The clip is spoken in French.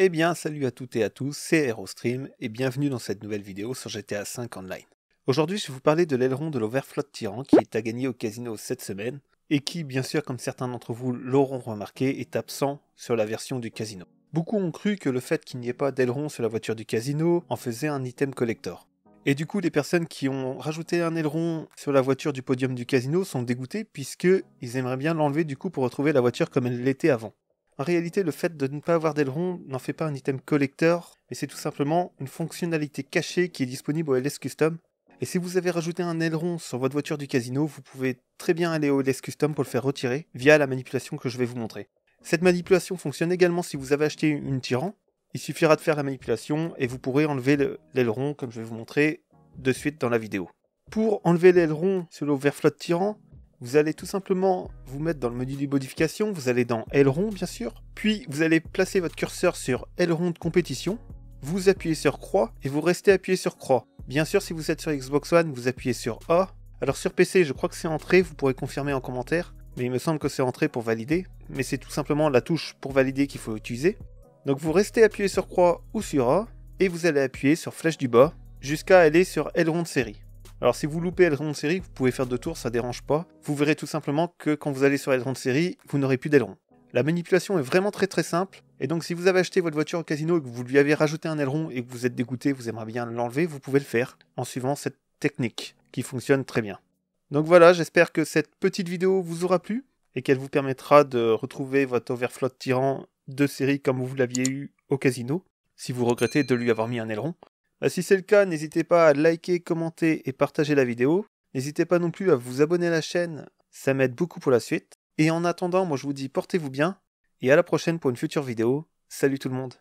Eh bien, salut à toutes et à tous, c'est AeroStream et bienvenue dans cette nouvelle vidéo sur GTA V Online. Aujourd'hui, je vais vous parler de l'aileron de l'Overflot Tyran qui est à gagner au casino cette semaine et qui, bien sûr, comme certains d'entre vous l'auront remarqué, est absent sur la version du casino. Beaucoup ont cru que le fait qu'il n'y ait pas d'aileron sur la voiture du casino en faisait un item collector. Et du coup, les personnes qui ont rajouté un aileron sur la voiture du podium du casino sont dégoûtées puisqu'ils aimeraient bien l'enlever du coup pour retrouver la voiture comme elle l'était avant. En réalité, le fait de ne pas avoir d'aileron n'en fait pas un item collecteur. mais c'est tout simplement une fonctionnalité cachée qui est disponible au LS Custom. Et si vous avez rajouté un aileron sur votre voiture du casino, vous pouvez très bien aller au LS Custom pour le faire retirer via la manipulation que je vais vous montrer. Cette manipulation fonctionne également si vous avez acheté une tyran. Il suffira de faire la manipulation et vous pourrez enlever l'aileron comme je vais vous montrer de suite dans la vidéo. Pour enlever l'aileron sur l'overflot tyran, vous allez tout simplement vous mettre dans le menu des modifications, vous allez dans aileron bien sûr, puis vous allez placer votre curseur sur aileron de compétition, vous appuyez sur croix et vous restez appuyé sur croix. Bien sûr si vous êtes sur Xbox One, vous appuyez sur A. Alors sur PC je crois que c'est Entrée. vous pourrez confirmer en commentaire, mais il me semble que c'est Entrée pour valider, mais c'est tout simplement la touche pour valider qu'il faut utiliser. Donc vous restez appuyé sur croix ou sur A, et vous allez appuyer sur flèche du bas jusqu'à aller sur aileron de série. Alors si vous loupez aileron de série, vous pouvez faire deux tours, ça dérange pas. Vous verrez tout simplement que quand vous allez sur aileron de série, vous n'aurez plus d'aileron. La manipulation est vraiment très très simple, et donc si vous avez acheté votre voiture au casino et que vous lui avez rajouté un aileron et que vous êtes dégoûté, vous aimeriez bien l'enlever, vous pouvez le faire en suivant cette technique qui fonctionne très bien. Donc voilà, j'espère que cette petite vidéo vous aura plu et qu'elle vous permettra de retrouver votre overflot tyran de série comme vous l'aviez eu au casino, si vous regrettez de lui avoir mis un aileron. Ah, si c'est le cas, n'hésitez pas à liker, commenter et partager la vidéo. N'hésitez pas non plus à vous abonner à la chaîne, ça m'aide beaucoup pour la suite. Et en attendant, moi je vous dis portez-vous bien, et à la prochaine pour une future vidéo. Salut tout le monde